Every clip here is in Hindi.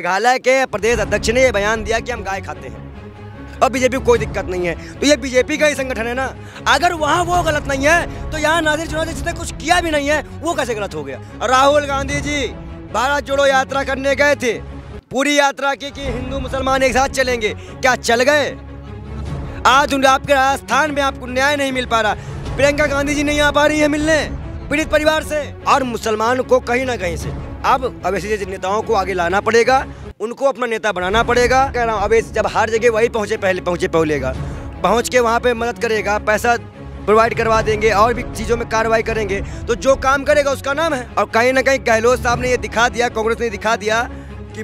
मेघालय के प्रदेश अध्यक्ष ने यह बयान दिया कि हम गाय खाते हैं और बीजेपी को कोई दिक्कत नहीं है तो ये बीजेपी का ही संगठन है ना अगर वहाँ वो गलत नहीं है तो यहाँ नाजिर चुनाव जिसने कुछ किया भी नहीं है वो कैसे गलत हो गया राहुल गांधी जी भारत जोड़ो यात्रा करने गए थे पूरी यात्रा की कि हिंदू मुसलमान एक साथ चलेंगे क्या चल गए आज उन आपके राजस्थान में आपको न्याय नहीं मिल पा रहा प्रियंका गांधी जी नहीं आ पा रही है मिलने पीड़ित परिवार से और मुसलमान को कहीं ना कहीं से अब अवैसे जैसे नेताओं को आगे लाना पड़ेगा उनको अपना नेता बनाना पड़ेगा कह रहा हूँ अवैसे जब हर जगह वही पहुँचे पहले पहुँचे पहलेगा पहुँच के वहाँ पर मदद करेगा पैसा प्रोवाइड करवा देंगे और भी चीज़ों में कार्रवाई करेंगे तो जो काम करेगा उसका नाम है और कहीं ना कहीं गहलोत साहब ने ये दिखा दिया कांग्रेस ने दिखा दिया कि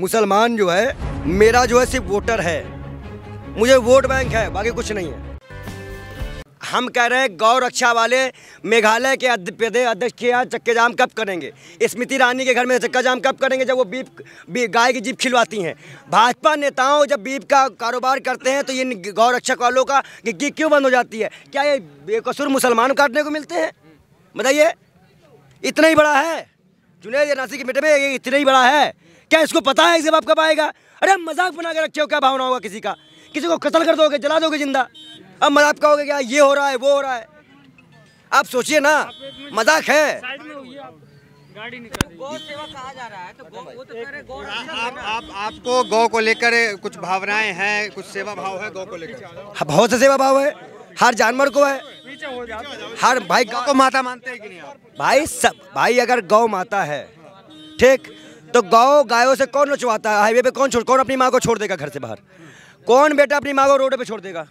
मुसलमान जो है मेरा जो है सिर्फ वोटर है मुझे वोट बैंक है बाकी कुछ नहीं है हम कह रहे हैं गौ रक्षा वाले मेघालय के प्रदेश अध्यक्ष के यहाँ चक्के जाम कब करेंगे स्मृति ईरानी के घर में चक्का जाम कब करेंगे जब वो बीप बी, गाय की जीप खिलवाती हैं भाजपा नेताओं जब बीप का कारोबार करते हैं तो ये गौ रक्षक वालों का गिग्गी क्यों बंद हो जाती है क्या ये बेकसूर मुसलमान काटने को मिलते हैं बताइए इतना ही बड़ा है जुनेद नासी के बेटे में ये इतना ही बड़ा है क्या इसको पता है जब आप कब आएगा अरे मजाक बना के रखे हो क्या भावना होगा किसी का किसी को कत्ल कर दोगे जला दोगे जिंदा अब मजाक का हो गया ये हो रहा है वो हो रहा है आप सोचिए ना मजाक है आपको गौ को लेकर कुछ भावनाएं हैं कुछ सेवा भाव है गौ को लेकर हाँ, बहुत सा सेवा भाव है हर जानवर को है हर भाई गौ को माता मानते हैं कि नहीं भाई सब भाई अगर गौ माता है ठीक तो गौ गायों से कौन नचवाता है हाईवे पे कौन छोड़ कौन अपनी माँ को छोड़ देगा घर से बाहर कौन बेटा अपनी माँ को रोड पे छोड़ देगा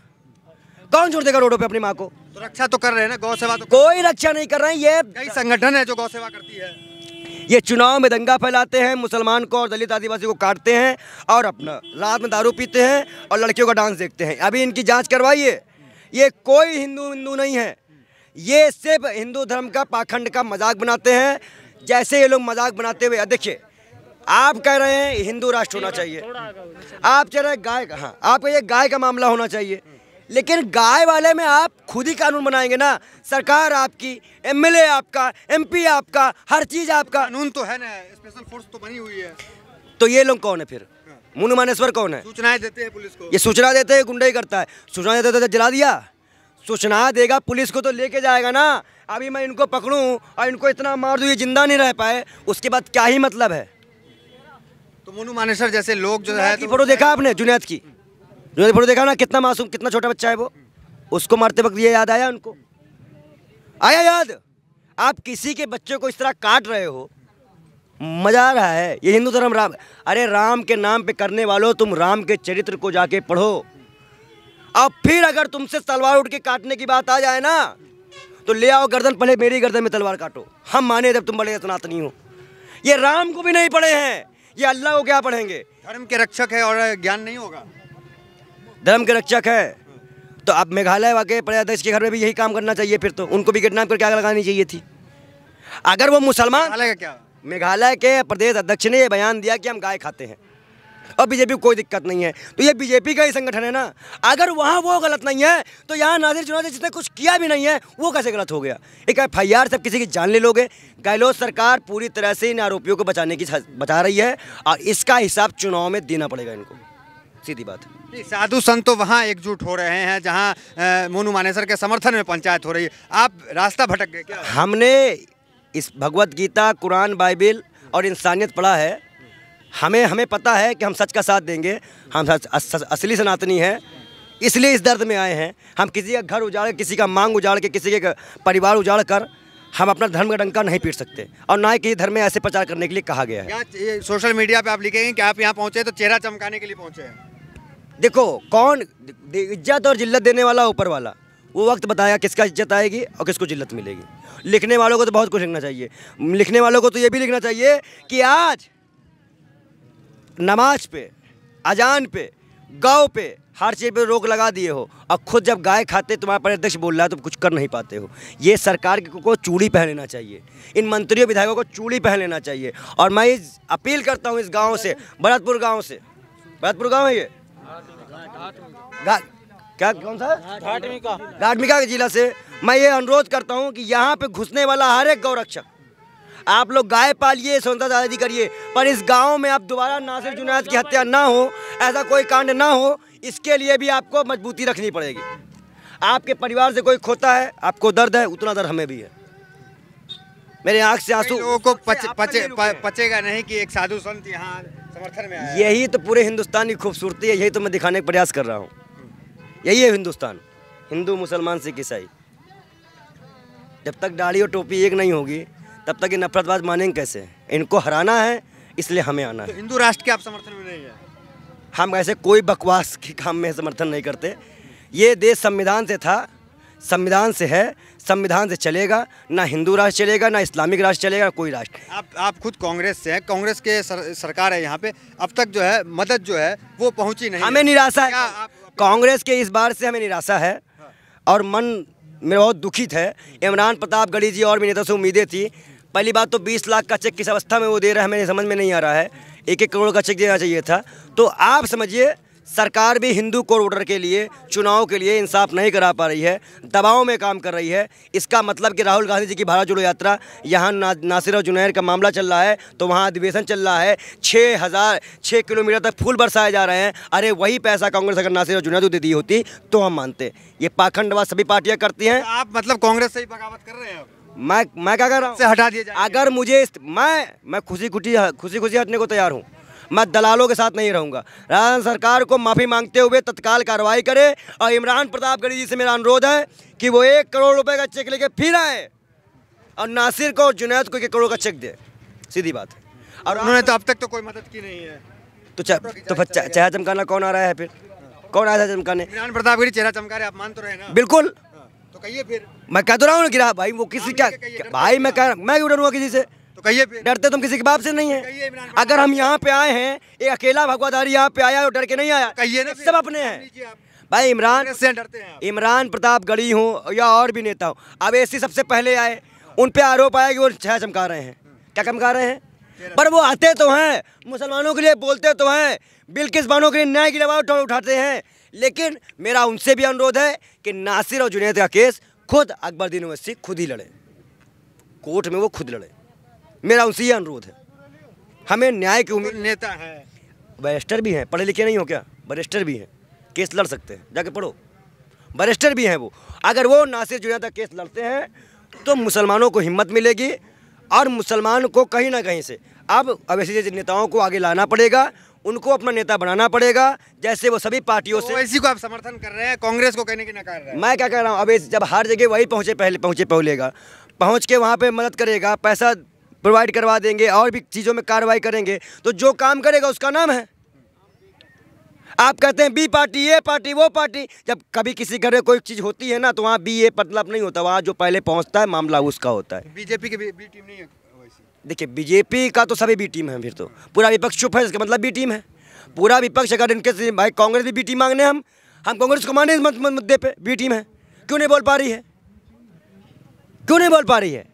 कौन छोड़ देगा रोडों पे अपनी माँ को तो रक्षा तो कर रहे हैं ना गौ सेवा तो कोई रक्षा नहीं कर रहे हैं ये कई संगठन है जो गौ सेवा करती है ये चुनाव में दंगा फैलाते हैं मुसलमान को और दलित आदिवासी को काटते हैं और अपना रात में दारू पीते हैं और लड़कियों का डांस देखते हैं अभी इनकी जांच करवाइए ये कोई हिंदू हिंदू नहीं है ये सिर्फ हिंदू धर्म का पाखंड का मजाक बनाते हैं जैसे ये लोग मजाक बनाते हुए देखिए आप कह रहे हैं हिंदू राष्ट्र होना चाहिए आप कह रहे हैं गाय का हाँ आप कहिए गाय का मामला होना चाहिए लेकिन गाय वाले में आप खुद ही कानून बनाएंगे ना सरकार आपकी एमएलए आपका एमपी आपका हर चीज़ आपका कानून तो है ना स्पेशल फोर्स तो बनी हुई है तो ये लोग कौन है फिर हाँ। मुनु मानेश्वर कौन है सूचनाएं देते हैं पुलिस को ये सूचना देते हैं गुंडाई करता है सूचना देते तो जला दिया सूचना देगा पुलिस को तो लेके जाएगा ना अभी मैं इनको पकड़ूं और इनको इतना मार दू ये जिंदा नहीं रह पाए उसके बाद क्या ही मतलब है तो मोनू मानेश्वर जैसे लोग जो है तो फोटो देखा आपने जुनेद की उन्होंने फोटो देखा ना कितना मासूम कितना छोटा बच्चा है वो उसको मारते वक्त ये याद आया उनको आया याद आप किसी के बच्चे को इस तरह काट रहे हो मज़ा आ रहा है ये हिंदू धर्म राम अरे राम के नाम पे करने वालों तुम राम के चरित्र को जाके पढ़ो अब फिर अगर तुमसे तलवार उठ के काटने की बात आ जाए ना तो ले आओ गर्दन पहले मेरी गर्दन में तलवार काटो हम माने जब तुम बड़े सनातनी हो ये राम को भी नहीं पढ़े हैं ये अल्लाह को क्या पढ़ेंगे धर्म के रक्षक है और ज्ञान नहीं होगा धर्म के रक्षक है तो अब मेघालय वाके प्रदेश के घर में भी यही काम करना चाहिए फिर तो उनको भी किडनैप करके आग लगानी चाहिए थी अगर वो मुसलमान क्या मेघालय के प्रदेश अध्यक्ष ने ये बयान दिया कि हम गाय खाते हैं और बीजेपी को कोई दिक्कत नहीं है तो ये बीजेपी का ही संगठन है ना अगर वहाँ वो गलत नहीं है तो यहाँ नाजिर चुनाव जिसने कुछ किया भी नहीं है वो कैसे गलत हो गया एक एफ आई आर सब किसी की जान ले लोगे गहलोत सरकार पूरी तरह से इन आरोपियों को बचाने की बचा रही है और इसका हिसाब चुनाव में देना पड़ेगा इनको सीधी बात साधु संत तो वहाँ एकजुट हो रहे हैं जहाँ मोनू मानेसर के समर्थन में पंचायत हो रही है आप रास्ता भटक गए क्या हमने इस भगवत गीता कुरान बाइबिल और इंसानियत पढ़ा है हमें हमें पता है कि हम सच का साथ देंगे हम सच, अस, असली सनातनी हैं इसलिए इस दर्द में आए हैं हम किसी का घर उजाड़ किसी का मांग उजाड़ के किसी के परिवार उजाड़ कर हम अपना धर्म का डंका नहीं पीट सकते और ना ही किसी धर्म में ऐसे प्रचार करने के लिए कहा गया है सोशल मीडिया पे आप लिखेंगे कि आप यहाँ पहुँचे तो चेहरा चमकाने के लिए पहुँचे हैं देखो कौन इज्जत और जिल्लत देने वाला ऊपर वाला वो वक्त बताया किसका इज्जत आएगी और किसको जिल्लत मिलेगी लिखने वालों को तो बहुत कुछ लिखना चाहिए लिखने वालों को तो ये भी लिखना चाहिए कि आज नमाज पे अजान पे गाँव पे हर चीज़ पे रोक लगा दिए हो और खुद जब गाय खाते तुम्हारा प्रत्यक्ष बोल रहा है तो कुछ कर नहीं पाते हो ये सरकार को चूड़ी पहन लेना चाहिए इन मंत्रियों विधायकों को चूड़ी पहन लेना चाहिए और मैं अपील करता हूँ इस गाँव से भरतपुर गाँव से भरतपुर गाँव है ये क्या कौन सा घाटमिका के जिला से मैं ये अनुरोध करता हूँ कि यहाँ पे घुसने वाला हर एक गौरक्षक आप लोग गाय पालिए स्वतंत्रता आजादी करिए पर इस गांव में आप दोबारा नासिर जुनाद की हत्या ना हो ऐसा कोई कांड ना हो इसके लिए भी आपको मजबूती रखनी पड़ेगी आपके परिवार से कोई खोता है आपको दर्द है उतना दर्द हमें भी है मेरे आँख से आंसू लोगों को पचेगा नहीं कि एक साधु संत यहाँ समर्थन में आया यही तो पूरे हिंदुस्तान की खूबसूरती है यही तो मैं दिखाने का प्रयास कर रहा हूँ यही है हिंदुस्तान हिंदू मुसलमान सिख ईसाई जब तक दाढ़ी और टोपी एक नहीं होगी तब तक ये नफरतवाद मानेंगे कैसे इनको हराना है इसलिए हमें आना तो है हिंदू राष्ट्र के आप समर्थन में नहीं है हम ऐसे कोई बकवास के काम में समर्थन नहीं करते ये देश संविधान से था संविधान से है संविधान से चलेगा ना हिंदू राष्ट्र चलेगा ना इस्लामिक राष्ट्र चलेगा कोई राष्ट्र आप आप खुद कांग्रेस से हैं कांग्रेस के सर, सरकार है यहाँ पे अब तक जो है मदद जो है वो पहुँची नहीं हमें निराशा है कांग्रेस के इस बार से हमें निराशा है और मन मेरा बहुत दुखित है इमरान प्रताप गढ़ी जी और भी नेता से उम्मीदें थी पहली बात तो 20 लाख का चेक किस अवस्था में वो दे रहा है हमें समझ में नहीं आ रहा है एक एक करोड़ का चेक देना चाहिए था तो आप समझिए सरकार भी हिंदू कोर ऑर्डर के लिए चुनाव के लिए इंसाफ नहीं करा पा रही है दबाव में काम कर रही है इसका मतलब कि राहुल गांधी जी की भारत जोड़ो यात्रा यहाँ ना, नासिर और जुनैर का मामला चल रहा है तो वहाँ अधिवेशन चल रहा है छः हज़ार छः किलोमीटर तक फूल बरसाए जा रहे हैं अरे वही पैसा कांग्रेस अगर नासिर और जुनैद को दे दी होती तो हम मानते ये पाखंडवाद सभी पार्टियाँ करती हैं आप मतलब कांग्रेस से ही बगावत कर रहे हैं मैं मैं क्या कर रहा हूँ हटा दिया अगर मुझे मैं मैं खुशी खुशी खुशी खुशी हटने को तैयार हूँ मैं दलालों के साथ नहीं रहूँगा राजस्थान सरकार को माफ़ी मांगते हुए तत्काल कार्रवाई करे और इमरान प्रतापगढ़ जी से मेरा अनुरोध है कि वो एक करोड़ रुपये का चेक लेके फिर आए और नासिर को और जुनैद को एक करोड़ का चेक दे सीधी बात है और उन्होंने तो अब तक तो कोई मदद की नहीं है तो चाह तो फिर चेहरा चमकाना कौन आ रहा है फिर कौन आया था चमकाने इमरान प्रतापगढ़ी चेहरा चमका रहे आप मान तो रहे ना बिल्कुल हाँ, तो कहिए फिर मैं कह तो रहा हूँ गिरा भाई वो किसी हाँ, क्या भाई मैं कह मैं क्यों डरूंगा किसी से तो कहिए डरते तुम किसी के बाप से नहीं है तो अगर हम यहाँ पे आए हैं एक अकेला भगवादारी यहाँ पे आया और डर के नहीं आया कहिए सब अपने हैं भाई इमरान डरते हैं इमरान प्रताप गढ़ी हो या और भी नेता हो अब एसी सबसे पहले आए उन पे आरोप आया कि वो छह चमका रहे हैं क्या चमका रहे हैं पर वो आते तो हैं मुसलमानों के लिए बोलते तो हैं बिल किस बानों के लिए न्याय की लवाओ उठाते हैं लेकिन मेरा उनसे भी अनुरोध है कि नासिर और जुनेद का केस खुद अकबरुद्दीन अवैसी खुद ही लड़े कोर्ट में वो खुद लड़े मेरा उनसे ये अनुरोध है हमें न्याय की उम्मीद नेता है बैरिस्टर भी हैं पढ़े लिखे नहीं हो क्या बैरिस्टर भी हैं केस लड़ सकते हैं जाके पढ़ो बैरिस्टर भी हैं वो अगर वो नासिर जुनेदा केस लड़ते हैं तो मुसलमानों को हिम्मत मिलेगी और मुसलमान को कहीं ना कहीं से अब अब ऐसे जैसे नेताओं को आगे लाना पड़ेगा उनको अपना नेता बनाना पड़ेगा जैसे वो सभी पार्टियों तो से इसी को आप समर्थन कर रहे हैं कांग्रेस को कहने की नकार रहे हैं मैं क्या कह रहा हूँ अब जब हर जगह वही पहुँचे पहले पहुँचे पहुँचेगा पहुँच के वहाँ पर मदद करेगा पैसा प्रोवाइड करवा देंगे और भी चीज़ों में कार्रवाई करेंगे तो जो काम करेगा उसका नाम है आप कहते हैं बी पार्टी ए पार्टी वो पार्टी जब कभी किसी घर में कोई चीज़ होती है ना तो वहाँ बी ए मतलब नहीं होता वहाँ जो पहले पहुँचता है मामला उसका होता है बीजेपी की बी, बी टीम नहीं है देखिए बीजेपी का तो सभी बी टीम है फिर तो पूरा विपक्ष चुप है इसका मतलब बी टीम है पूरा विपक्ष अगर इनके भाई कांग्रेस भी बी टीम मांगने हम हम कांग्रेस को माने इस मुद्दे पर बी टीम है क्यों नहीं बोल पा रही है क्यों नहीं बोल पा रही है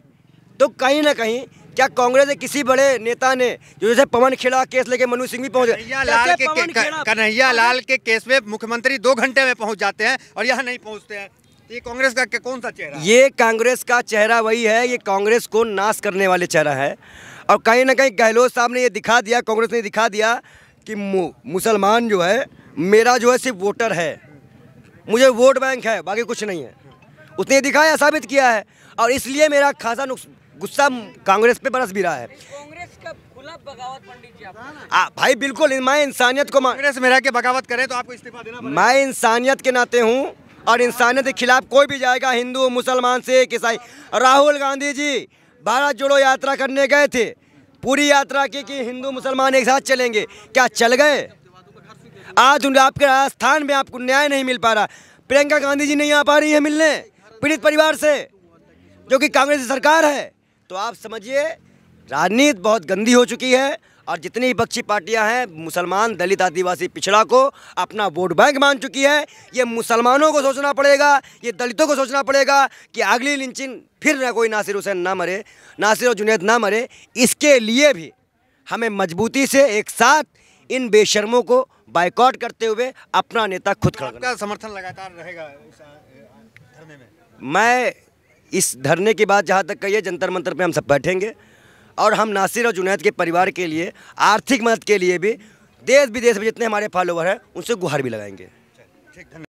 तो कहीं ना कहीं क्या कांग्रेस के किसी बड़े नेता ने जो जैसे पवन खेड़ा केस लेके मनु सिंह भी लाल के कन्हैया लाल के केस में मुख्यमंत्री दो घंटे में पहुंच जाते हैं और यहाँ नहीं पहुंचते हैं तो ये कांग्रेस का कौन सा चेहरा ये कांग्रेस का चेहरा वही है ये कांग्रेस को नाश करने वाले चेहरा है और कहीं ना कहीं गहलोत साहब ने ये दिखा दिया कांग्रेस ने दिखा दिया कि मुसलमान जो है मेरा जो है सिर्फ वोटर है मुझे वोट बैंक है बाकी कुछ नहीं है उसने दिखाया साबित किया है और इसलिए मेरा खासा नुकसान गुस्सा कांग्रेस पे बरस भी रहा है कांग्रेस का खुला बगावत पंडित जी आप हाँ भाई बिल्कुल मैं इंसानियत को कांग्रेस में रह के बगावत करे तो आपको इस्तीफा देना मैं इंसानियत के नाते हूँ और इंसानियत के खिलाफ कोई भी जाएगा हिंदू मुसलमान सिख ईसाई राहुल गांधी जी भारत जोड़ो यात्रा करने गए थे पूरी यात्रा की कि हिंदू मुसलमान एक साथ चलेंगे क्या चल गए आज उन आपके राजस्थान में आपको न्याय नहीं मिल पा रहा प्रियंका गांधी जी नहीं आ पा रही है मिलने पीड़ित परिवार से जो कि कांग्रेस सरकार है तो आप समझिए राजनीति बहुत गंदी हो चुकी है और जितनी विपक्षी पार्टियां हैं मुसलमान दलित आदिवासी पिछड़ा को अपना वोट बैंक मान चुकी है ये मुसलमानों को सोचना पड़ेगा ये दलितों को सोचना पड़ेगा कि अगली लिंचिन फिर ना कोई नासिर हुसैन ना मरे नासिर जुनेद ना मरे इसके लिए भी हमें मजबूती से एक साथ इन बेशर्मों को बाइकआउट करते हुए अपना नेता खुद खड़ा समर्थन लगातार रहेगा मैं इस धरने के बाद जहाँ तक कहिए जंतर मंतर पे हम सब बैठेंगे और हम नासिर और जुनैद के परिवार के लिए आर्थिक मदद के लिए भी देश विदेश में जितने हमारे फॉलोवर हैं उनसे गुहार भी लगाएंगे ठीक